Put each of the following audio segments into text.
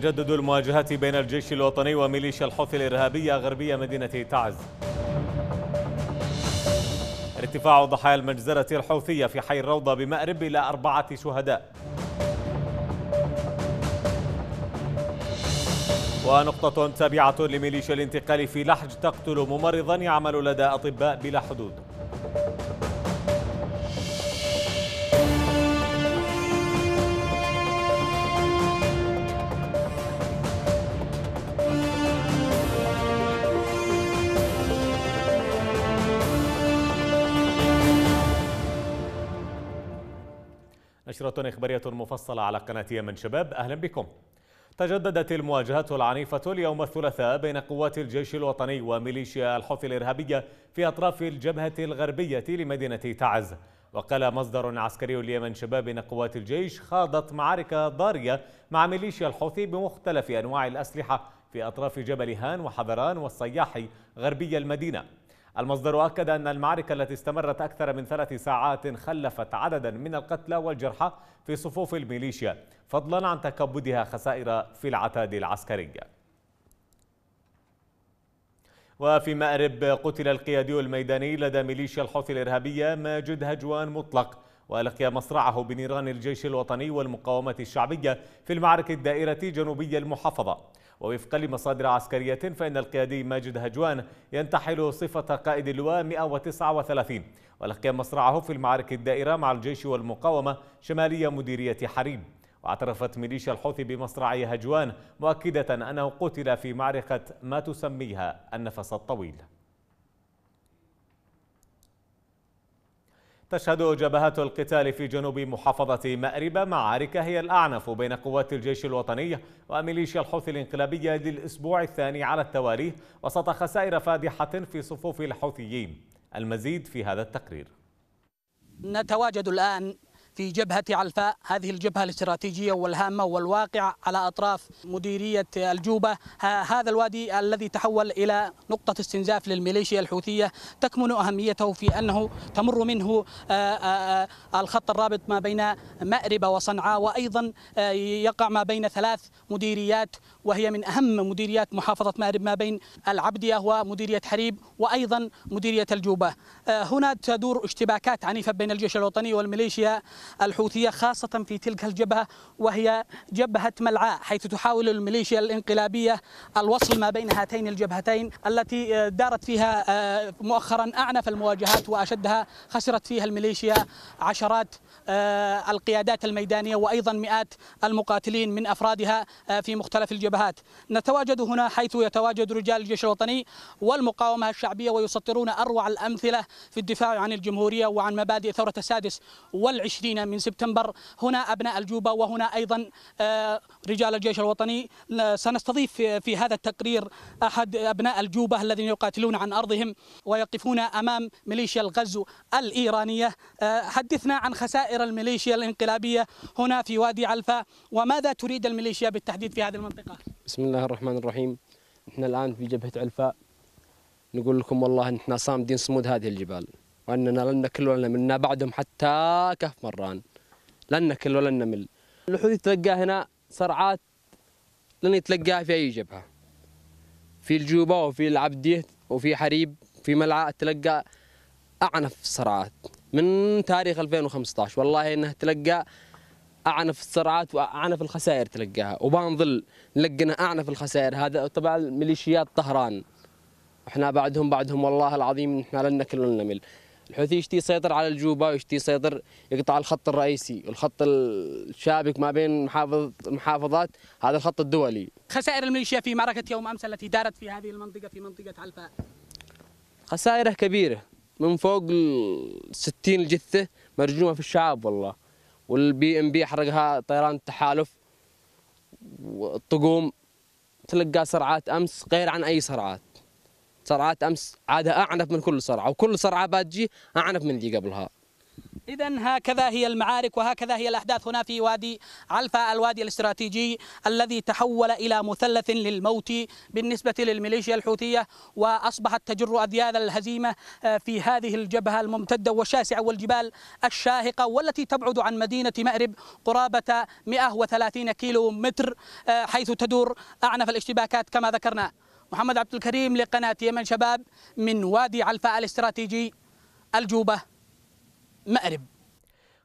تجدد المواجهات بين الجيش الوطني وميليشيا الحوثي الإرهابية غربية مدينة تعز ارتفاع ضحايا المجزرة الحوثية في حي الروضة بمأرب إلى أربعة شهداء ونقطة تابعة لميليشيا الانتقال في لحج تقتل ممرضا يعمل لدى أطباء بلا حدود نشرة إخبارية مفصلة على قناة يمن شباب أهلا بكم تجددت المواجهة العنيفة اليوم الثلاثاء بين قوات الجيش الوطني وميليشيا الحوثي الإرهابية في أطراف الجبهة الغربية لمدينة تعز وقال مصدر عسكري ليمن شباب أن قوات الجيش خاضت معارك ضارية مع ميليشيا الحوثي بمختلف أنواع الأسلحة في أطراف جبل هان وحذران والصياحي غربي المدينة المصدر أكد أن المعركة التي استمرت أكثر من ثلاث ساعات خلفت عددا من القتلى والجرحى في صفوف الميليشيا فضلا عن تكبدها خسائر في العتاد العسكري وفي مأرب قتل القيادي الميداني لدى ميليشيا الحوثي الإرهابية ماجد هجوان مطلق وألقي مصرعه بنيران الجيش الوطني والمقاومة الشعبية في المعركة الدائرة جنوبية المحافظة ووفقا لمصادر عسكرية فإن القيادي ماجد هجوان ينتحل صفة قائد اللواء 139 ولقي مصرعه في المعارك الدائرة مع الجيش والمقاومة شمالية مديرية حريب واعترفت ميليشيا الحوثي بمصرع هجوان مؤكدة أنه قتل في معركة ما تسميها النفس الطويل تشهد جبهات القتال في جنوب محافظة مأربة معارك هي الأعنف بين قوات الجيش الوطني وميليشيا الحوثي الانقلابية للأسبوع الثاني على التوالي وسط خسائر فادحة في صفوف الحوثيين المزيد في هذا التقرير نتواجد الآن في جبهة علفاء هذه الجبهة الاستراتيجية والهامة والواقعة على أطراف مديرية الجوبة هذا الوادي الذي تحول إلى نقطة استنزاف للميليشيا الحوثية تكمن أهميته في أنه تمر منه آه، آه، الخط الرابط ما بين مأربة وصنعاء وأيضا آه، يقع ما بين ثلاث مديريات وهي من أهم مديريات محافظة مأرب ما بين العبدية ومديرية حريب وأيضا مديرية الجوبة هنا تدور اشتباكات عنيفة بين الجيش الوطني والميليشيا الحوثية خاصة في تلك الجبهة وهي جبهة ملعاء حيث تحاول الميليشيا الانقلابية الوصل ما بين هاتين الجبهتين التي آه، دارت فيها آه، مؤخرا أعنف المواجهات وأشدها خسرت فيها الميليشيا عشرات آه، القيادات الميدانية وأيضا مئات المقاتلين من أفرادها في مختلف الجبهات نتواجد هنا حيث يتواجد رجال الجيش الوطني والمقاومة الشعبية ويسطرون أروع الأمثلة في الدفاع عن الجمهورية وعن مبادئ ثورة السادس والعشرين العشرين من سبتمبر هنا أبناء الجوبة وهنا أيضا آه، رجال الجيش الوطني سنستضيف في هذا التقرير أحد أبناء الجوبة الذين يقاتلون عن أرضهم ويقفون أمام ميليشيا الغزو الإيرانية آه، حدثنا عن خسائر الميليشيا الانقلابية هنا في وادي علفة وماذا تريد الميليشيا بالتحديد في هذه المنطقة بسم الله الرحمن الرحيم نحن الآن في جبهة علفاء نقول لكم والله نحن صامدين صمود هذه الجبال وأننا لن نكل ولا نمل بعدهم حتى كهف مران لن نكل ولن نمل الوحود يتلقى هنا صرعات لن يتلقاها في أي جبهة في الجوبة وفي العبدية وفي حريب في ملعاء تلقى أعنف الصرعات من تاريخ 2015 والله إنها تلقى أعنف الصرعات وأعنف الخسائر تلقاها وبنظل لقنا أعنف الخسائر هذا طبعا ميليشيات طهران احنا بعدهم بعدهم والله العظيم احنا لن نكل نمل الحوثي يشتي يسيطر على الجوبة ويشتي يسيطر يقطع الخط الرئيسي الخط الشابك ما بين محافظ محافظات هذا الخط الدولي خسائر الميليشيا في معركة يوم أمس التي دارت في هذه المنطقة في منطقة علفاء خسائره كبيرة من فوق الستين الجثة مرجومة في الشعاب والله والبي ام بي حرقها طيران التحالف والطقوم تلقى صرعات أمس غير عن أي صرعات صرعات امس عادها اعنف من كل صرعه وكل صرعه بتجي اعنف من اللي قبلها إذا هكذا هي المعارك وهكذا هي الأحداث هنا في وادي علفا الوادي الاستراتيجي الذي تحول إلى مثلث للموت بالنسبة للميليشيا الحوثية وأصبحت تجر اذيال الهزيمة آه، في هذه الجبهة الممتدة والشاسعة والجبال الشاهقة والتي تبعد عن مدينة مأرب قرابة 130 كيلو متر حيث تدور أعنف الاشتباكات كما ذكرنا محمد عبد الكريم لقناة يمن شباب من وادي علفاء الاستراتيجي الجوبة مأرب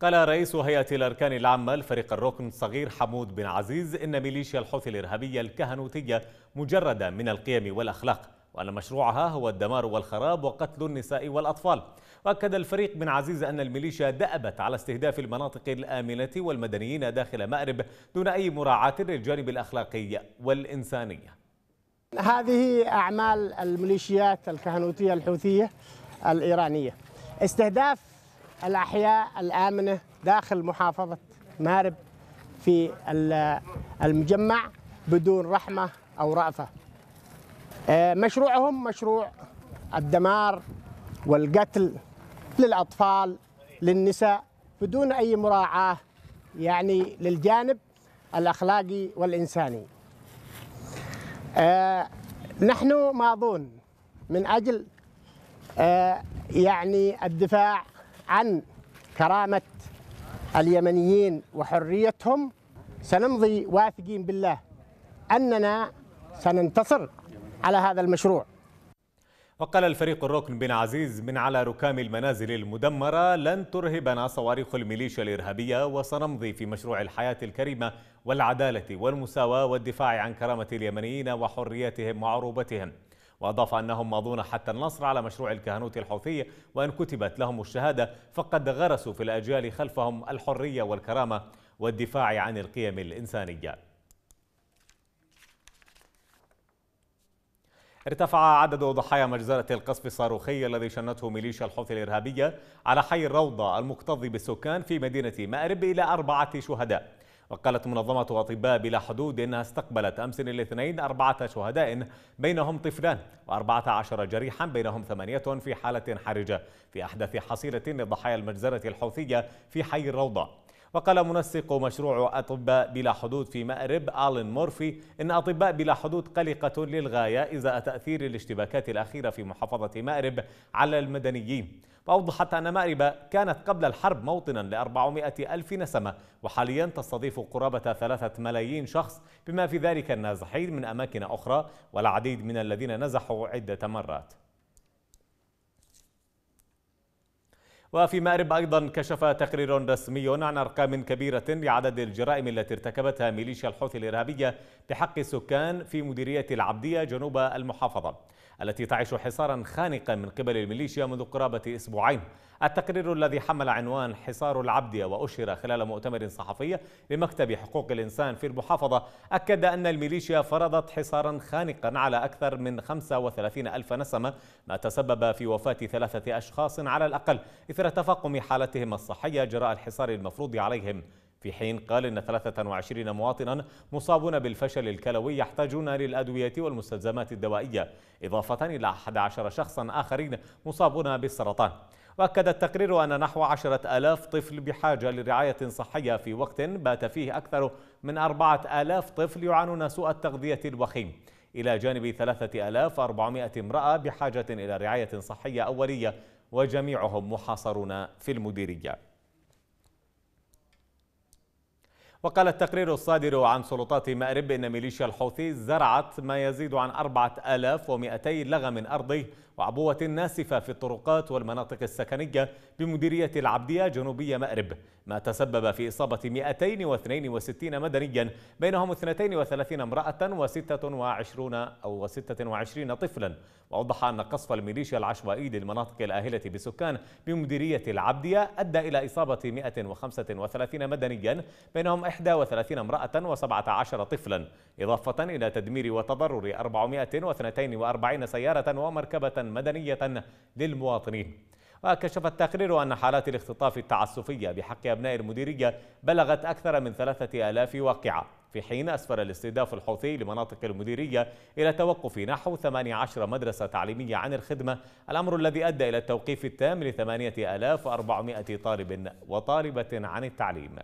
قال رئيس هيئة الأركان العامة الفريق الركن الصغير حمود بن عزيز إن ميليشيا الحوثي الإرهابية الكهنوتية مجردة من القيم والأخلاق وأن مشروعها هو الدمار والخراب وقتل النساء والأطفال وأكد الفريق بن عزيز أن الميليشيا دأبت على استهداف المناطق الآمنة والمدنيين داخل مأرب دون أي مراعاة للجانب الأخلاقي والإنسانية هذه أعمال الميليشيات الكهنوتية الحوثية الإيرانية استهداف الأحياء الآمنة داخل محافظة مارب في المجمع بدون رحمة أو رأفة آه، مشروعهم مشروع الدمار والقتل للأطفال للنساء بدون أي مراعاة يعني للجانب الأخلاقي والإنساني آه، نحن ماضون من أجل آه، يعني الدفاع عن كرامة اليمنيين وحريتهم سنمضي واثقين بالله أننا سننتصر على هذا المشروع وقال الفريق الركن بن عزيز من على ركام المنازل المدمرة لن ترهبنا صواريخ الميليشيا الإرهابية وسنمضي في مشروع الحياة الكريمة والعدالة والمساواة والدفاع عن كرامة اليمنيين وحريتهم وعروبتهم وأضاف أنهم ماضون حتى النصر على مشروع الكهنوت الحوثي وإن كتبت لهم الشهادة فقد غرسوا في الأجيال خلفهم الحرية والكرامة والدفاع عن القيم الإنسانية ارتفع عدد ضحايا مجزرة القصف الصاروخي الذي شنته ميليشيا الحوثي الإرهابية على حي الروضة المكتظ بالسكان في مدينة مأرب إلى أربعة شهداء وقالت منظمة أطباء بلا حدود إنها استقبلت أمس الاثنين أربعة شهداء بينهم طفلان وأربعة عشر جريحا بينهم ثمانية في حالة حرجة في أحدث حصيلة لضحايا المجزرة الحوثية في حي الروضة وقال منسق مشروع أطباء بلا حدود في مأرب آلين مورفي إن أطباء بلا حدود قلقة للغاية إزاء تأثير الاشتباكات الأخيرة في محافظة مأرب على المدنيين وأوضحت أن مأرب كانت قبل الحرب موطنا ل ألف نسمة وحاليا تستضيف قرابة ثلاثة ملايين شخص بما في ذلك النازحين من أماكن أخرى والعديد من الذين نزحوا عدة مرات وفي مأرب أيضا كشف تقرير رسمي عن أرقام كبيرة لعدد الجرائم التي ارتكبتها ميليشيا الحوثي الإرهابية بحق السكان في مديرية العبدية جنوب المحافظة التي تعيش حصارا خانقا من قبل الميليشيا منذ قرابة أسبوعين التقرير الذي حمل عنوان حصار العبدية وأشر خلال مؤتمر صحفي لمكتب حقوق الإنسان في المحافظة أكد أن الميليشيا فرضت حصارا خانقا على أكثر من 35 ألف نسمة ما تسبب في وفاة ثلاثة أشخاص على الأقل إثر تفاقم حالتهم الصحية جراء الحصار المفروض عليهم في حين قال إن 23 مواطنا مصابون بالفشل الكلوي يحتاجون للأدوية والمستلزمات الدوائية إضافة إلى 11 شخصا آخرين مصابون بالسرطان وأكد التقرير أن نحو عشرة ألاف طفل بحاجة لرعاية صحية في وقت بات فيه أكثر من أربعة ألاف طفل يعانون سوء التغذية الوخيم إلى جانب 3400 امرأة بحاجة إلى رعاية صحية أولية وجميعهم محاصرون في المديرية وقال التقرير الصادر عن سلطات مأرب إن ميليشيا الحوثي زرعت ما يزيد عن 4200 لغم أرضي وعبوة ناسفة في الطرقات والمناطق السكنية بمديرية العبدية جنوبية مأرب ما تسبب في إصابة 262 مدنيا بينهم 32 امرأة و26 أو 26 طفلا وأوضح أن قصف الميليشيا العشوائي للمناطق الآهلة بسكان بمديرية العبدية أدى إلى إصابة 135 مدنيا بينهم 31 امرأة و17 طفلا إضافة إلى تدمير وتضرر 442 سيارة ومركبة مدنية للمواطنين وكشف التقرير أن حالات الاختطاف التعسفية بحق أبناء المديرية بلغت أكثر من ثلاثة آلاف واقعة في حين أسفر الاستهداف الحوثي لمناطق المديرية إلى توقف نحو 18 مدرسة تعليمية عن الخدمة الأمر الذي أدى إلى التوقيف التام ل 8400 طالب وطالبة عن التعليم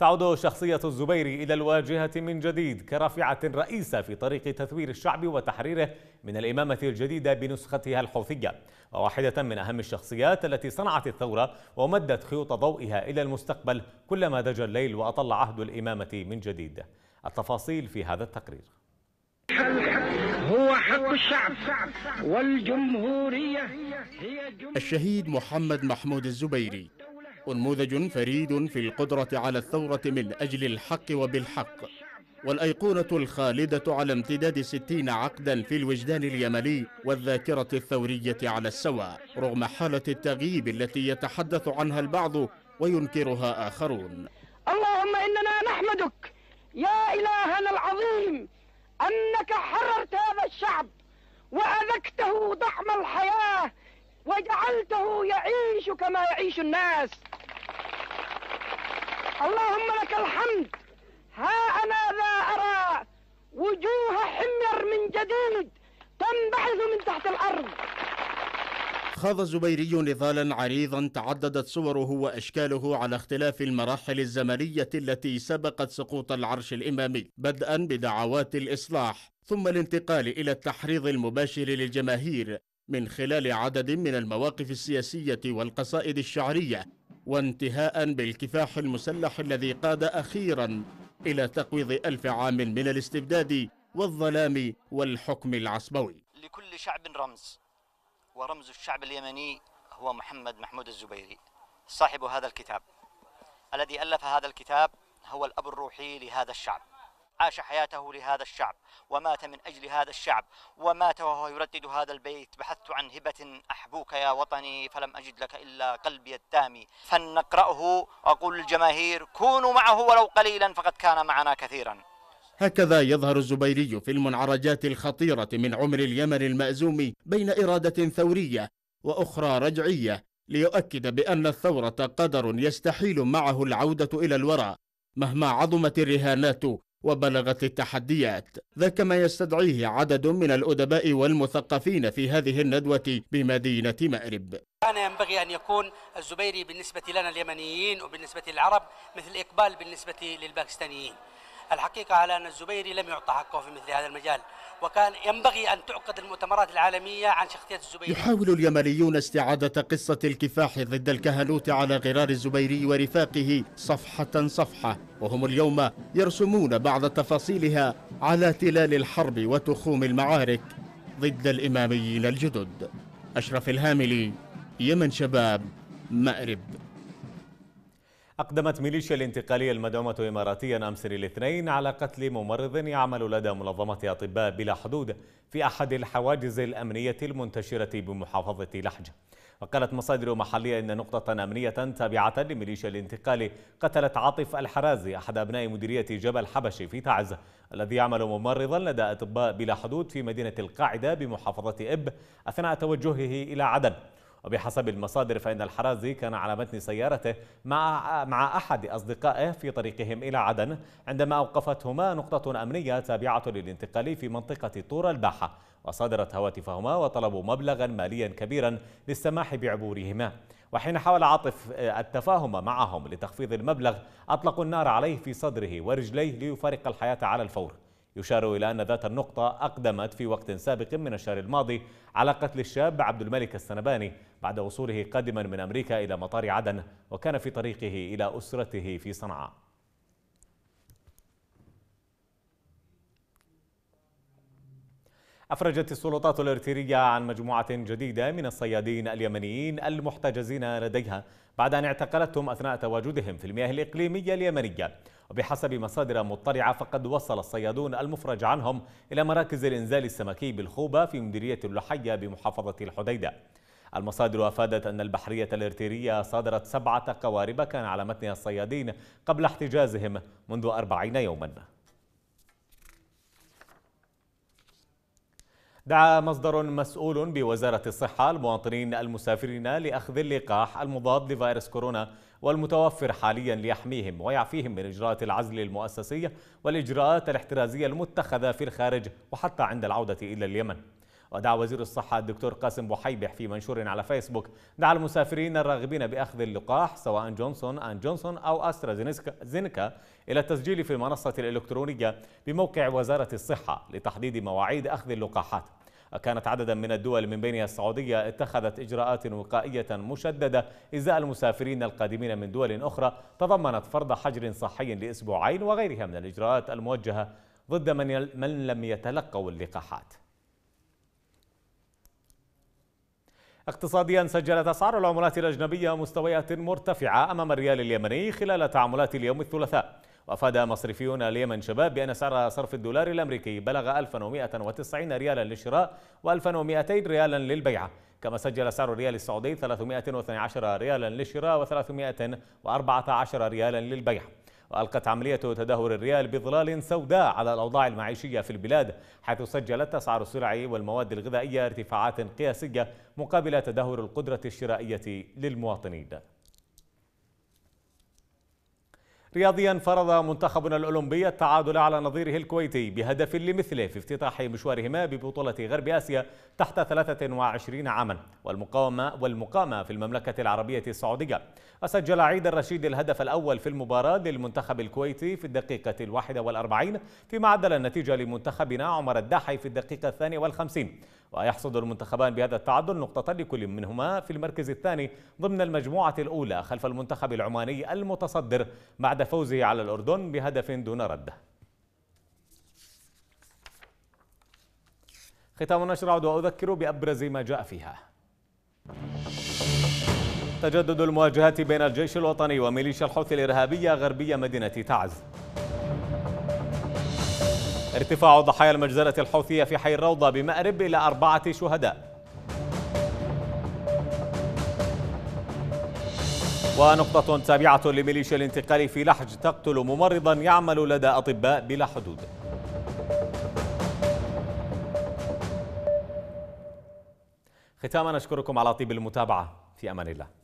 تعود شخصية الزبير إلى الواجهة من جديد كرافعة رئيسة في طريق تثوير الشعب وتحريره من الإمامة الجديدة بنسختها الحوثية وواحدة من أهم الشخصيات التي صنعت الثورة ومدت خيوط ضوئها إلى المستقبل كلما دج الليل وأطل عهد الإمامة من جديد التفاصيل في هذا التقرير هو حق الشعب والجمهورية هي الشهيد محمد محمود الزبيري أنموذج فريد في القدرة على الثورة من أجل الحق وبالحق والأيقونة الخالدة على امتداد ستين عقدا في الوجدان اليمني والذاكرة الثورية على السواء رغم حالة التغييب التي يتحدث عنها البعض وينكرها آخرون اللهم إننا نحمدك يا إلهنا العظيم أنك حررت هذا الشعب وأذكته ضحم الحياة وجعلته يعيش كما يعيش الناس اللهم لك الحمد ها أنا ذا أرى وجوه حمر من جديد تنبعث من تحت الأرض خاض زبيري نضالا عريضا تعددت صوره واشكاله على اختلاف المراحل الزمنيه التي سبقت سقوط العرش الامامي بدءا بدعوات الاصلاح ثم الانتقال الى التحريض المباشر للجماهير من خلال عدد من المواقف السياسية والقصائد الشعرية وانتهاء بالكفاح المسلح الذي قاد أخيرا إلى تقويض ألف عام من الاستبداد والظلام والحكم العصبوي لكل شعب رمز ورمز الشعب اليمني هو محمد محمود الزبيري صاحب هذا الكتاب الذي ألف هذا الكتاب هو الأب الروحي لهذا الشعب عاش حياته لهذا الشعب ومات من أجل هذا الشعب ومات وهو يردد هذا البيت بحثت عن هبة أحبوك يا وطني فلم أجد لك إلا قلبي التامي فلنقرأه وأقول للجماهير كونوا معه ولو قليلا فقد كان معنا كثيرا هكذا يظهر الزبيري في المنعرجات الخطيرة من عمر اليمن المأزوم بين إرادة ثورية وأخرى رجعية ليؤكد بأن الثورة قدر يستحيل معه العودة إلى الوراء مهما عظمت الرهانات وبلغت التحديات ذاك ما يستدعيه عدد من الأدباء والمثقفين في هذه الندوة بمدينة مأرب كان ينبغي أن يكون الزبيري بالنسبة لنا اليمنيين وبالنسبة للعرب مثل إقبال بالنسبة للباكستانيين الحقيقة على أن الزبيري لم يعطى حقه في مثل هذا المجال وكان ينبغي أن تعقد المؤتمرات العالمية عن شخصية الزبيري يحاول اليمنيون استعادة قصة الكفاح ضد الكهنوت على غرار الزبيري ورفاقه صفحة صفحة وهم اليوم يرسمون بعض تفاصيلها على تلال الحرب وتخوم المعارك ضد الإماميين الجدد أشرف الهاملي يمن شباب مأرب أقدمت ميليشيا الانتقالية المدعومة إماراتيا أمس الاثنين على قتل ممرض يعمل لدى منظمة أطباء بلا حدود في أحد الحواجز الأمنية المنتشرة بمحافظة لحجة وقالت مصادر محلية إن نقطة أمنية تابعة لميليشيا الانتقالي قتلت عاطف الحرازي أحد أبناء مديرية جبل حبشي في تعز الذي يعمل ممرضا لدى أطباء بلا حدود في مدينة القاعدة بمحافظة إب أثناء توجهه إلى عدن وبحسب المصادر فإن الحرازي كان على متن سيارته مع مع أحد أصدقائه في طريقهم إلى عدن عندما أوقفتهما نقطة أمنية تابعة للانتقال في منطقة طور الباحة وصادرت هواتفهما وطلبوا مبلغا ماليا كبيرا للسماح بعبورهما وحين حاول عاطف التفاهم معهم لتخفيض المبلغ أطلقوا النار عليه في صدره ورجليه ليفارق الحياة على الفور يشار إلى أن ذات النقطة أقدمت في وقت سابق من الشهر الماضي على قتل الشاب عبد الملك السنباني بعد وصوله قادما من أمريكا إلى مطار عدن وكان في طريقه إلى أسرته في صنعاء أفرجت السلطات الإرترية عن مجموعة جديدة من الصيادين اليمنيين المحتجزين لديها بعد أن اعتقلتهم أثناء تواجدهم في المياه الإقليمية اليمنية وبحسب مصادر مطلعة فقد وصل الصيادون المفرج عنهم إلى مراكز الإنزال السمكي بالخوبة في مديرية اللحية بمحافظة الحديدة المصادر أفادت أن البحرية الارتيرية صادرت سبعة قوارب كان على متنها الصيادين قبل احتجازهم منذ أربعين يوماً دعا مصدر مسؤول بوزارة الصحة المواطنين المسافرين لأخذ اللقاح المضاد لفيروس كورونا والمتوفر حاليا ليحميهم ويعفيهم من إجراءات العزل المؤسسية والإجراءات الاحترازية المتخذة في الخارج وحتى عند العودة إلى اليمن ودعا وزير الصحة الدكتور قاسم بحيبح في منشور على فيسبوك دعا المسافرين الراغبين بأخذ اللقاح سواء جونسون أند جونسون أو أسترازينيكا إلى التسجيل في المنصة الإلكترونية بموقع وزارة الصحة لتحديد مواعيد أخذ اللقاحات كانت عددا من الدول من بينها السعودية اتخذت إجراءات وقائية مشددة إزاء المسافرين القادمين من دول أخرى تضمنت فرض حجر صحي لأسبوعين وغيرها من الإجراءات الموجهة ضد من, يل... من لم يتلقوا اللقاحات اقتصاديا سجلت أسعار العملات الأجنبية مستويات مرتفعة أمام الريال اليمني خلال تعاملات اليوم الثلاثاء وأفاد مصرفيون اليمن شباب بأن سعر صرف الدولار الأمريكي بلغ 1190 ريالا للشراء و1200 ريالا للبيعة كما سجل سعر الريال السعودي 312 ريالا للشراء و314 ريالا للبيع وألقت عملية تدهور الريال بظلال سوداء على الأوضاع المعيشية في البلاد حيث سجلت أسعار السلع والمواد الغذائية ارتفاعات قياسية مقابل تدهور القدرة الشرائية للمواطنين رياضيا فرض منتخبنا الأولمبي التعادل على نظيره الكويتي بهدف لمثله في افتتاح مشوارهما ببطولة غرب آسيا تحت 23 عاما والمقامة, والمقامة في المملكة العربية السعودية وسجل عيد الرشيد الهدف الأول في المباراة للمنتخب الكويتي في الدقيقة الواحدة والأربعين في معدل النتيجة لمنتخبنا عمر الداحي في الدقيقة الثانية والخمسين ويحصد المنتخبان بهذا التعادل نقطة لكل منهما في المركز الثاني ضمن المجموعة الأولى خلف المنتخب العماني المتصدر بعد فوزه على الأردن بهدف دون رد ختام النشر أعود وأذكر بأبرز ما جاء فيها تجدد المواجهات بين الجيش الوطني وميليشيا الحوثي الإرهابية غربية مدينة تعز ارتفاع ضحايا المجزرة الحوثية في حي الروضة بمأرب إلى أربعة شهداء ونقطة تابعة لميليشيا الانتقال في لحج تقتل ممرضا يعمل لدى أطباء بلا حدود ختاما أشكركم على طيب المتابعة في أمان الله